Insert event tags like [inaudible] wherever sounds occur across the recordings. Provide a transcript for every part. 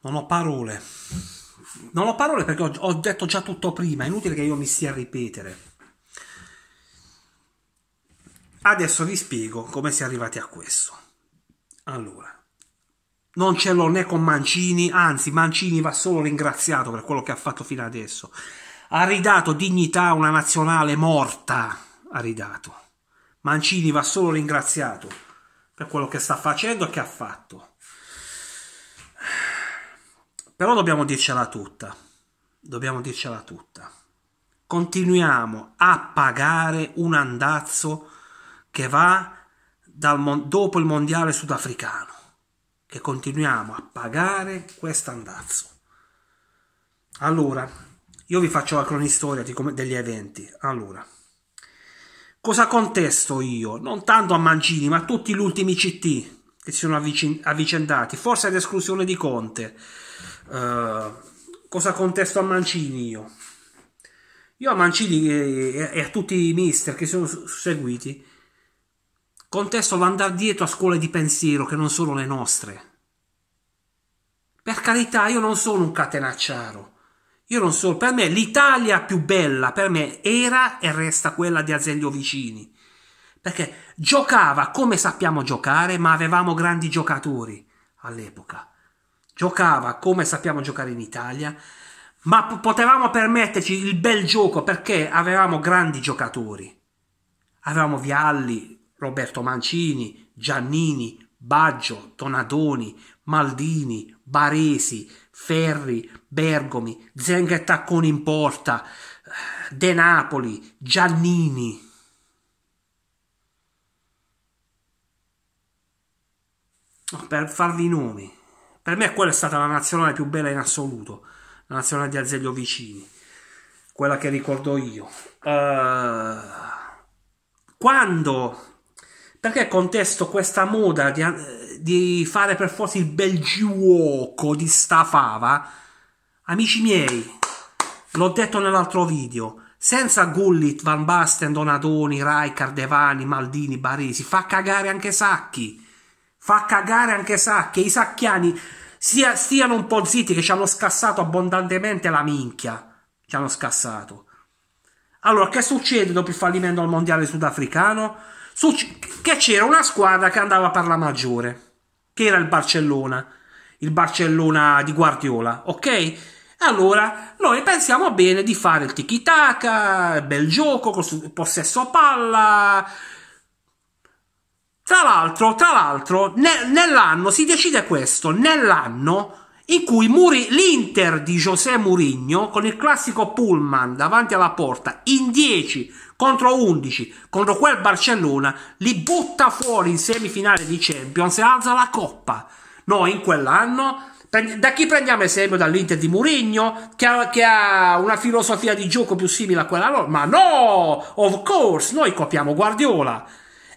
Non ho parole. Non ho parole perché ho, detto già tutto prima, è inutile che io mi stia a ripetere. Adesso vi spiego come si è arrivati a questo. Allora, non ce l'ho né con Mancini, anzi Mancini va solo ringraziato per quello che ha fatto fino adesso. Ha ridato dignità a una nazionale morta, ha ridato. Mancini va solo ringraziato per quello che sta facendo e che ha fatto. Però dobbiamo dircela tutta. Dobbiamo dircela tutta. Continuiamo a pagare un andazzo che va dal, dopo il mondiale sudafricano. Che continuiamo a pagare questo andazzo. Allora, io vi faccio la cronistoria degli eventi. Allora, cosa contesto io? Non tanto a Mancini, ma a tutti gli ultimi CT che si sono avvicendati, forse ad esclusione di Conte Uh, cosa contesto a Mancini io? Io a Mancini e, a tutti i mister che sono seguiti contesto l'andare dietro a scuole di pensiero che non sono le nostre. Per carità, io non sono un catenacciaro. Io non sono. per me l'Italia più bella, per me era e resta quella di Azeglio Vicini. Perché giocava come sappiamo giocare, ma avevamo grandi giocatori all'epoca giocava come sappiamo giocare in Italia, ma p- potevamo permetterci il bel gioco perché avevamo grandi giocatori. Avevamo Vialli, Roberto Mancini, Giannini, Baggio, Donadoni, Maldini, Baresi, Ferri, Bergomi, Zenghetta con in porta, De Napoli, Giannini. Per farvi i nomi. Per me quella è stata la nazionale più bella in assoluto, la nazionale di Azeglio Vicini, quella che ricordo io. Uh, quando, perché contesto questa moda di, eh, di fare per forza il bel giuoco di Stafava Amici miei, l'ho detto nell'altro video, senza Gullit, Van Basten, Donadoni, Rijkaard, Devani, Maldini, Baresi, fa cagare anche Sacchi. Fa cagare anche Sac, che i sacchiani sia, stiano un po' zitti che ci hanno scassato abbondantemente la minchia. Ci hanno scassato. Allora, che succede dopo il fallimento al mondiale sudafricano? Suc- che c'era una squadra che andava per la maggiore, che era il Barcellona, il Barcellona di Guardiola, ok? Allora, noi pensiamo bene di fare il tiki-taka, bel gioco, possesso palla, tra l'altro, tra l'altro ne, nell'anno si decide questo, nell'anno in cui Muri, l'Inter di José Mourinho con il classico Pullman davanti alla porta in 10 contro 11 contro quel Barcellona li butta fuori in semifinale di Champions e alza la coppa. Noi in quell'anno da chi prendiamo esempio? Dall'Inter di Mourinho che, che ha, una filosofia di gioco più simile a quella loro? Ma no! Of course, noi copiamo Guardiola.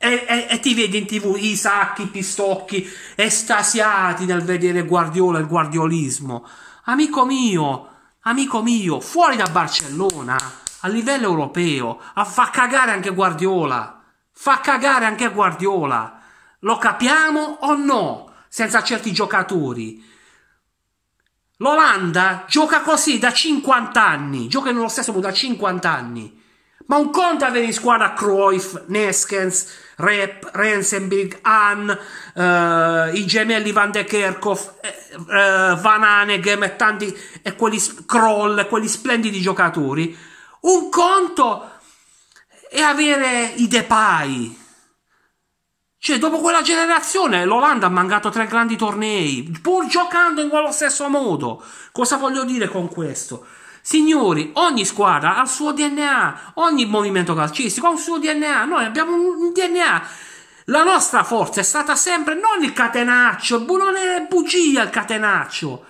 E, e, e, ti vedi in tv i sacchi, i pistocchi, estasiati nel vedere Guardiola e il guardiolismo. Amico mio, amico mio, fuori da Barcellona, a livello europeo, a fa cagare anche Guardiola. Fa cagare anche Guardiola. Lo capiamo o no? Senza certi giocatori. L'Olanda gioca così da 50 anni, gioca nello stesso modo da 50 anni. Ma un conto avere in squadra Cruyff, Neskens, Rep, Rensenberg, Hahn, eh, i gemelli Van de Kerkhoff, eh, eh Van Hanegem e tanti, e quelli Kroll, quelli splendidi giocatori. Un conto è avere i Depay. Cioè, dopo quella generazione l'Olanda ha mancato tre grandi tornei, pur giocando in quello stesso modo. Cosa voglio dire con questo? Signori, ogni squadra ha il suo DNA, ogni movimento calcistico ha un suo DNA, noi abbiamo un DNA. La nostra forza è stata sempre non il catenaccio, non è bugia il catenaccio.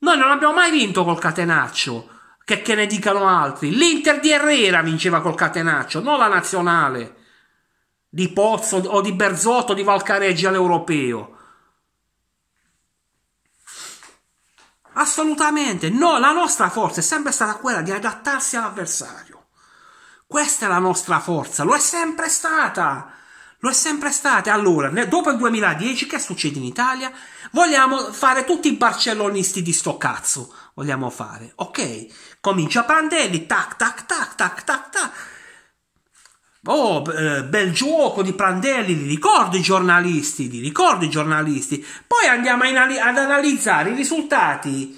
Noi non abbiamo mai vinto col catenaccio, che, che ne dicano altri. L'Inter di Herrera vinceva col catenaccio, non la nazionale di Pozzo o di Berzotto di Valcareggi all'europeo. Assolutamente no, la nostra forza è sempre stata quella di adattarsi all'avversario. Questa è la nostra forza, lo è sempre stata. Lo è sempre stata. Allora, dopo il 2010, che succede in Italia? Vogliamo fare tutti i barcellonisti di sto cazzo. Vogliamo fare. Ok, comincia Prandelli, tac, tac, tac, tac, tac, tac. Oh, eh, bel gioco di Prandelli, li ricordo i giornalisti, li ricordo i giornalisti. Poi andiamo ad analizzare i risultati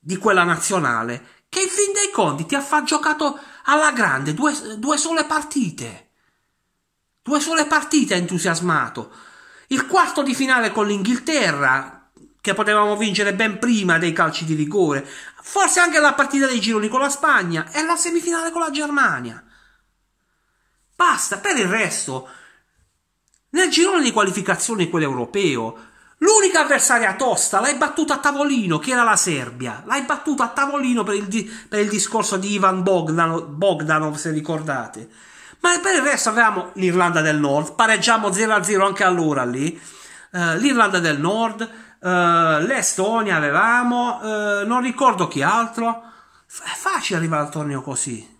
di quella nazionale, che in fin dei conti ti ha giocato alla grande due, due sole partite. Due sole partite ha entusiasmato. Il quarto di finale con l'Inghilterra, che potevamo vincere ben prima dei calci di rigore, forse anche la partita dei gironi con la Spagna e la semifinale con la Germania. Basta, per il resto, nel girone di qualificazione, quello europeo, l'unica avversaria tosta l'hai battuta a tavolino, che era la Serbia. L'hai battuta a tavolino per il, per il discorso di Ivan Bogdanov, Bogdanov, se ricordate. Ma per il resto avevamo l'Irlanda del Nord, pareggiamo 0-0 anche allora lì. Uh, L'Irlanda del Nord, uh, l'Estonia avevamo, uh, non ricordo chi altro. F- è facile arrivare al torneo così.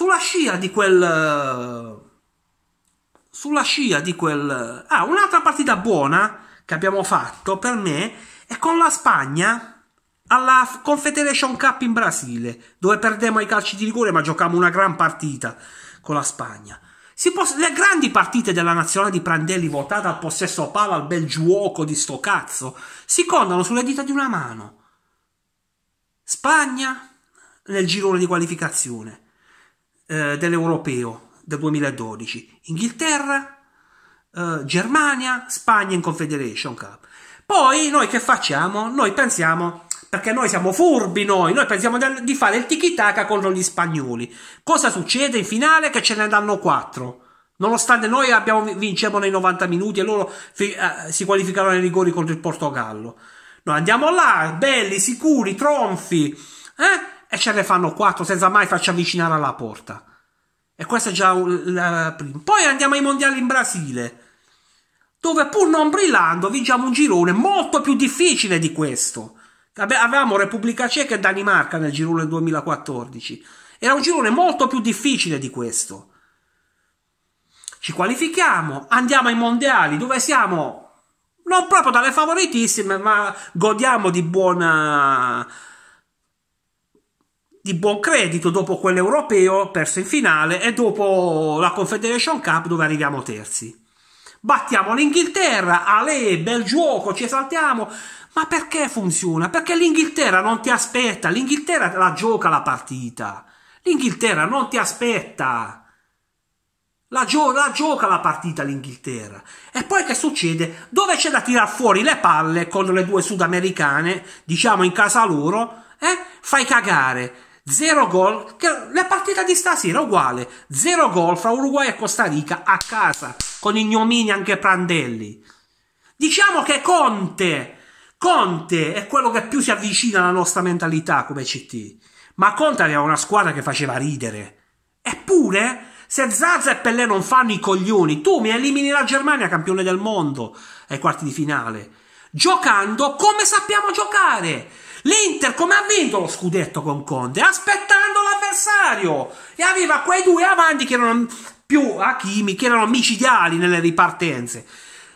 Sulla scia di quel... Sulla scia di quel... Ah, un'altra partita buona che abbiamo fatto per me è con la Spagna alla Confederation Cup in Brasile, dove perdemmo i calci di rigore, ma giocavamo una gran partita con la Spagna. le grandi partite della nazionale di Prandelli, votata al possesso palla, al bel giuoco di sto cazzo, si contano sulle dita di una mano. Spagna nel girone di qualificazione eh, dell'Europeo del 2012, Inghilterra, eh, Germania, Spagna in Confederation Cup. Poi noi che facciamo? Noi pensiamo, perché noi siamo furbi noi, noi pensiamo di fare il tiki-taka contro gli spagnoli. Cosa succede in finale? Che ce ne danno 4. Nonostante noi abbiamo, vincevano nei 90 minuti e loro eh, si qualificano ai rigori contro il Portogallo. Noi andiamo là, belli, sicuri, tronfi, eh? e ce ne fanno quattro senza mai farci avvicinare alla porta. E questo è già il primo. Poi andiamo ai mondiali in Brasile, dove pur non brillando vinciamo un girone molto più difficile di questo. Avevamo Repubblica Ceca e Danimarca nel girone 2014. Era un girone molto più difficile di questo. Ci qualifichiamo, andiamo ai mondiali dove siamo non proprio dalle favoritissime, ma godiamo di buona di buon credito dopo quello europeo perso in finale e dopo la Confederation Cup dove arriviamo terzi. Battiamo l'Inghilterra, Ale, bel gioco, ci esaltiamo. Ma perché funziona? Perché l'Inghilterra non ti aspetta, l'Inghilterra la gioca la partita. L'Inghilterra non ti aspetta. La, gio la, gioca la partita l'Inghilterra. E poi che succede? Dove c'è da tirar fuori le palle con le due sudamericane, diciamo in casa loro, eh? Fai cagare. Zero gol. La partita di stasera è uguale. zero gol fra Uruguay e Costa Rica a casa, con ignomini anche Prandelli. Diciamo che Conte, Conte è quello che più si avvicina alla nostra mentalità come CT. Ma Conte aveva una squadra che faceva ridere. Eppure, se Zaza e Pellè non fanno i coglioni, tu mi elimini la Germania campione del mondo ai quarti di finale. Giocando come sappiamo giocare L'Inter come ha vinto lo scudetto con Conte? Aspettando l'avversario! E aveva quei due avanti che erano più Hakimi, che erano micidiali nelle ripartenze.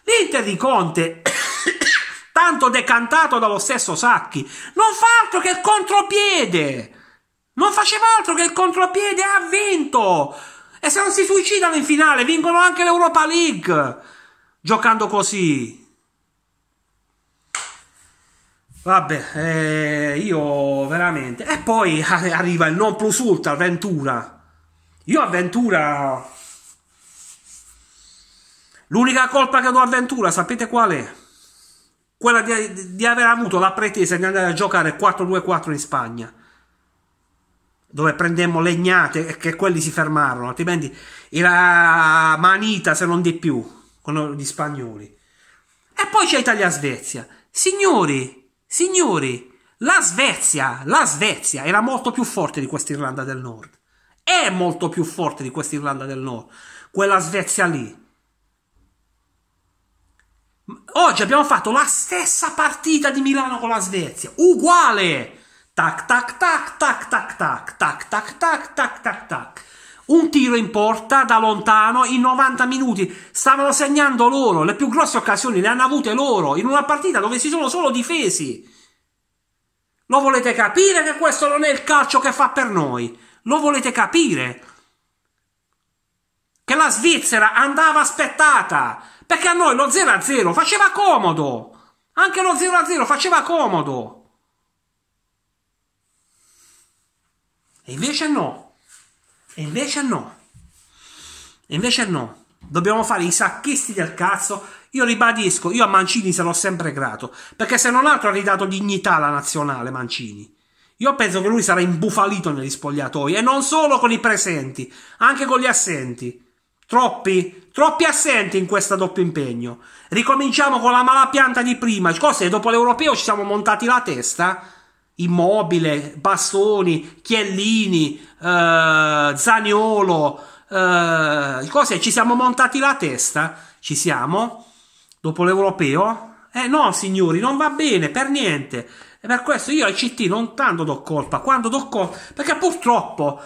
L'Inter di Conte, [coughs] tanto decantato dallo stesso Sacchi, non fa altro che il contropiede! Non faceva altro che il contropiede ha vinto! E se non si suicidano in finale, vincono anche l'Europa League! Giocando così. Vabbè, eh, io veramente. E poi [laughs] arriva il non plus ultra, Ventura. Io a Ventura. L'unica colpa che do a Ventura, sapete qual è? Quella di, di aver avuto la pretesa di andare a giocare 4-2-4 in Spagna, dove prendemmo legnate e che quelli si fermarono, altrimenti era manita se non di più con gli spagnoli. E poi c'è Italia-Svezia. Signori, Signori, la Svezia, la Svezia era molto più forte di quest'Irlanda del Nord. È molto più forte di quest'Irlanda del Nord. Quella Svezia lì. Oggi abbiamo fatto la stessa partita di Milano con la Svezia. Uguale. Tac tac tac tac tac tac tac tac tac tac tac tac un tiro in porta da lontano in 90 minuti. Stavano segnando loro, le più grosse occasioni le hanno avute loro in una partita dove si sono solo difesi. Lo volete capire che questo non è il calcio che fa per noi? Lo volete capire? Che la Svizzera andava aspettata perché a noi lo 0-0 faceva comodo. Anche lo 0-0 faceva comodo. E invece no. E invece no. E invece no. Dobbiamo fare i sacchisti del cazzo. Io ribadisco, io a Mancini sarò sempre grato, perché se non altro ha ridato dignità alla nazionale Mancini. Io penso che lui sarà imbufalito negli spogliatoi e non solo con i presenti, anche con gli assenti. Troppi, troppi assenti in questo doppio impegno. Ricominciamo con la mala pianta di prima. Cos'è? Dopo l'europeo ci siamo montati la testa? Immobile, Bastoni, Chiellini, eh, Zaniolo, eh, cose, ci siamo montati la testa, ci siamo, dopo l'europeo. Eh no, signori, non va bene, per niente. E per questo io ai CT non tanto do colpa, quando do colpa, perché purtroppo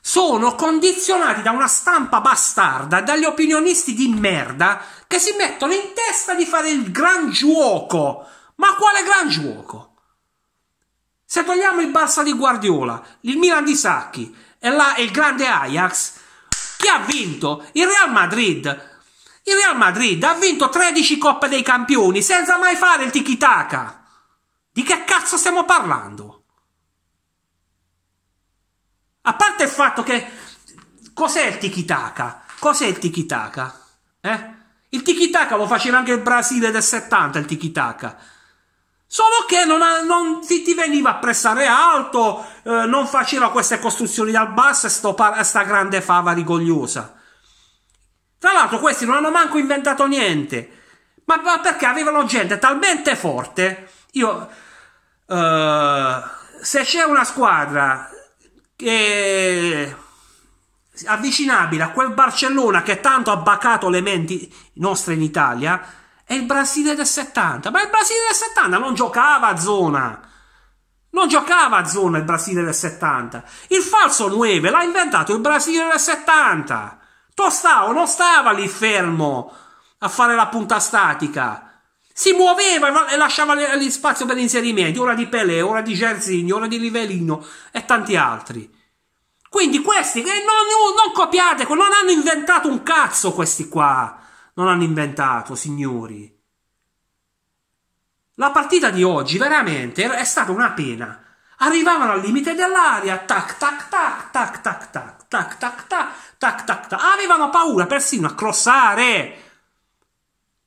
sono condizionati da una stampa bastarda, dagli opinionisti di merda che si mettono in testa di fare il gran giuoco. Ma quale gran giuoco? Se togliamo il Barça di Guardiola, il Milan di Sacchi e là il grande Ajax, chi ha vinto? Il Real Madrid. Il Real Madrid ha vinto 13 Coppe dei Campioni senza mai fare il tiki-taka. Di che cazzo stiamo parlando? A parte il fatto che... Cos'è il tiki-taka? Cos'è il tiki-taka? Eh? Il tiki-taka lo faceva anche il Brasile del 70, il tiki-taka. Solo che non, non ti, ti, veniva a pressare alto, eh, non faceva queste costruzioni dal basso e sto, sta grande fava rigogliosa. Tra l'altro questi non hanno manco inventato niente, ma, ma perché avevano gente talmente forte. Io, eh, se c'è una squadra che avvicinabile a quel Barcellona che tanto ha bacato le menti nostre in Italia, è il Brasile del 70. Ma il Brasile del 70 non giocava a zona. Non giocava a zona il Brasile del 70. Il falso 9 l'ha inventato il Brasile del 70. Tostao non stava lì fermo a fare la punta statica. Si muoveva e lasciava gli spazio per gli inserimenti. Ora di Pelé, ora di Gersigno, ora di Livellino e tanti altri. Quindi questi, non, non copiate, non hanno inventato un cazzo questi qua non hanno inventato, signori. La partita di oggi veramente è stata una pena. Arrivavano al limite dell'aria, tac tac tac tac tac tac tac tac tac tac tac tac. Avevano paura persino a crossare.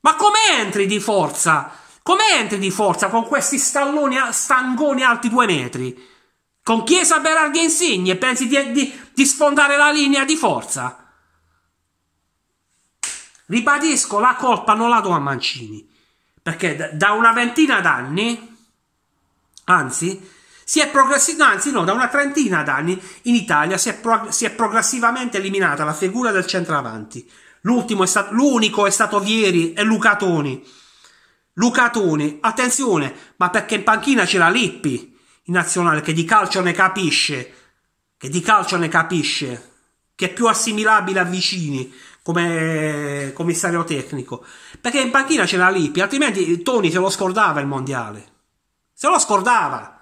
Ma come entri di forza? Come entri di forza con questi stalloni, stangoni alti due metri? Con Chiesa, Berardi e Insigne pensi di, di, di sfondare la linea di forza? Ribadisco, la colpa non la do a Mancini, perché da una ventina d'anni, anzi, si è progressivamente, anzi no, da una trentina d'anni in Italia si è, prog si è progressivamente eliminata la figura del centravanti. L'ultimo è stato, l'unico è stato Vieri e Lucatoni. Lucatoni, attenzione, ma perché in panchina c'era Lippi in nazionale che di calcio ne capisce, che di calcio ne capisce, che è più assimilabile a Vicini, come commissario tecnico. Perché in panchina c'era Lippi, altrimenti Toni se lo scordava il mondiale. Se lo scordava.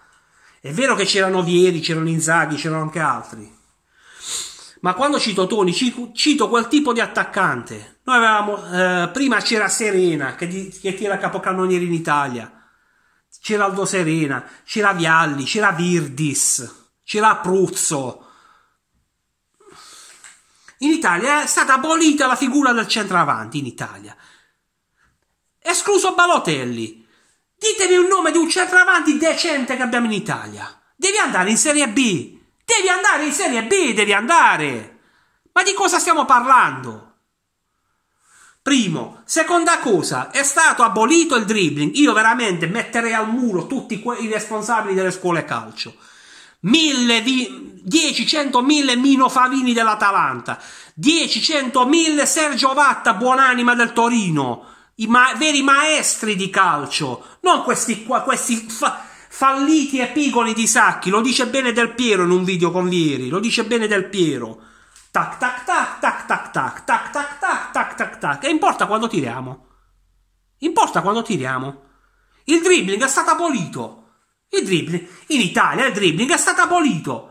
È vero che c'erano Vieri, c'erano Inzaghi, c'erano anche altri. Ma quando cito Toni cito quel tipo di attaccante. Noi avevamo, eh, prima c'era Serena, che, di, che tira capocannoniere in Italia. C'era Aldo Serena, c'era Vialli, c'era Virdis, c'era Pruzzo, in Italia è stata abolita la figura del centravanti in Italia. Escluso Balotelli. Ditemi un nome di un centravanti decente che abbiamo in Italia. Devi andare in Serie B. Devi andare in Serie B, devi andare. Ma di cosa stiamo parlando? Primo, seconda cosa, è stato abolito il dribbling. Io veramente metterei al muro tutti quei responsabili delle scuole calcio. 1000, 10, 100, 1000 Mino Favini dell'Atalanta, 10, 100, 1000 Sergio Vatta, buonanima del Torino, i ma veri maestri di calcio, non questi qua, questi fa falliti epigoni di Sacchi, lo dice bene Del Piero in un video con Vieri, lo dice bene Del Piero. Tac tac tac tac tac tac tac tac tac tac tac tac e importa quando tiriamo. Importa quando tiriamo. Il dribbling è stato abolito. Il dribbling in Italia il dribbling è stato abolito.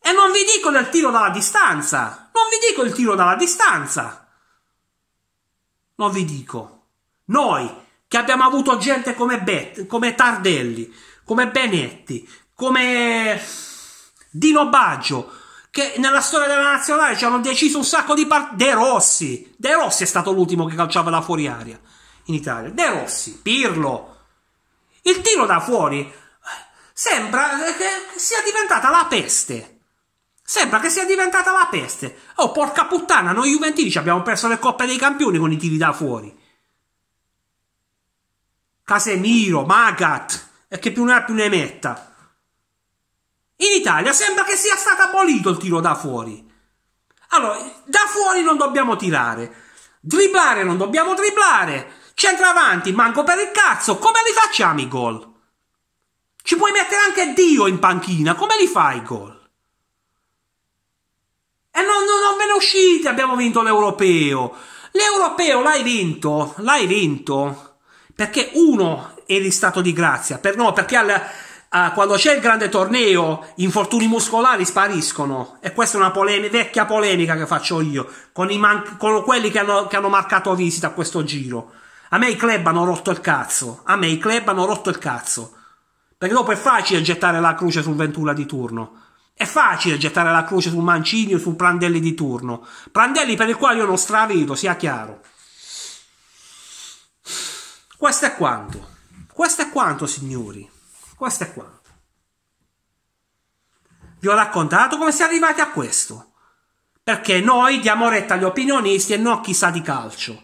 E non vi dico del tiro dalla distanza. Non vi dico il tiro dalla distanza. Non vi dico. Noi che abbiamo avuto gente come, Bet, come Tardelli, come Benetti, come Dino Baggio, che nella storia della nazionale ci hanno deciso un sacco di partite. De Rossi. De Rossi è stato l'ultimo che calciava da fuori aria in Italia. De Rossi, Pirlo. Il tiro da fuori Sembra eh, che sia diventata la peste. Sembra che sia diventata la peste. Oh, porca puttana, noi Juventini ci abbiamo perso le coppe dei campioni con i tiri da fuori. Casemiro, Magat, e che più ne ha più ne metta. In Italia sembra che sia stato abolito il tiro da fuori. Allora, da fuori non dobbiamo tirare. Driblare non dobbiamo driblare. Centravanti, manco per il cazzo. Come li facciamo i gol? Ci puoi mettere anche Dio in panchina, come li fai i gol? E non, non, non ve ne uscite, abbiamo vinto l'europeo. L'europeo l'hai vinto, l'hai vinto, perché uno eri stato di grazia, per, no, perché al, a, quando c'è il grande torneo infortuni muscolari spariscono. E questa è una polem vecchia polemica che faccio io con, con quelli che hanno, che hanno marcato visita a questo giro. A me i club hanno rotto il cazzo. A me i club hanno rotto il cazzo. Perché dopo è facile gettare la croce sul Ventura di turno. È facile gettare la croce sul Mancini o su Prandelli di turno. Prandelli per il quale io non stravedo, sia chiaro. Questo è quanto. Questo è quanto, signori. Questo è quanto. Vi ho raccontato come si è arrivati a questo. Perché noi diamo retta agli opinionisti e non a chi sa di calcio.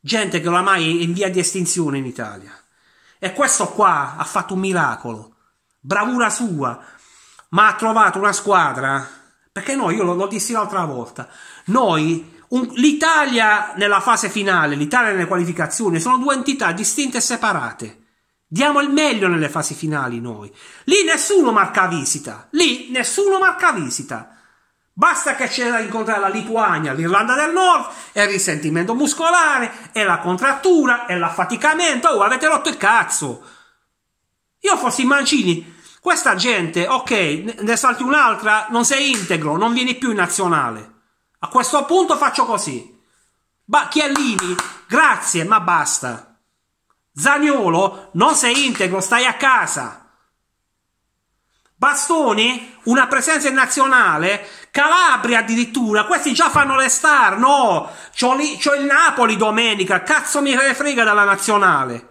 Gente che oramai è in via di estinzione in Italia. E questo qua ha fatto un miracolo. Bravura sua. Ma ha trovato una squadra. Perché noi, io lo, lo dissi l'altra volta, noi l'Italia nella fase finale, l'Italia nelle qualificazioni, sono due entità distinte e separate. Diamo il meglio nelle fasi finali noi. Lì nessuno marca visita. Lì nessuno marca visita. Basta che c'era da incontrare la Lituania, l'Irlanda del Nord, e il risentimento muscolare, e la contrattura, e l'affaticamento. Oh, avete rotto il cazzo! Io fossi Mancini, questa gente, ok, ne salti un'altra, non sei integro, non vieni più in nazionale. A questo punto faccio così. Ba- Chiellini, grazie, ma basta. Zagnolo, non sei integro, stai a casa. Bastoni, una presenza in nazionale Calabria addirittura, questi già fanno le star, no! C'ho, lì, c'ho il Napoli domenica, cazzo mi frega dalla nazionale!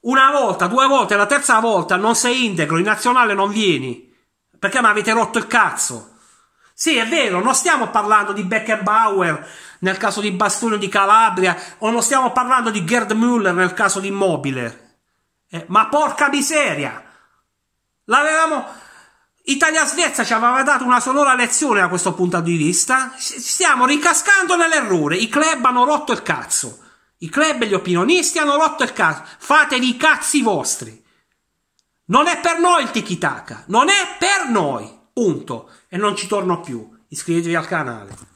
Una volta, due volte, la terza volta non sei integro, in nazionale non vieni. Perché mi avete rotto il cazzo? Sì, è vero, non stiamo parlando di Beckenbauer nel caso di Bastone di Calabria o non stiamo parlando di Gerd Müller nel caso di Immobile. Eh, ma porca miseria! L'avevamo Italia-Svezia ci aveva dato una sonora lezione da questo punto di vista. Stiamo ricascando nell'errore. I club hanno rotto il cazzo. I club e gli opinionisti hanno rotto il cazzo. Fatevi i cazzi vostri. Non è per noi il tiki-taka. Non è per noi. Punto. E non ci torno più. Iscrivetevi al canale.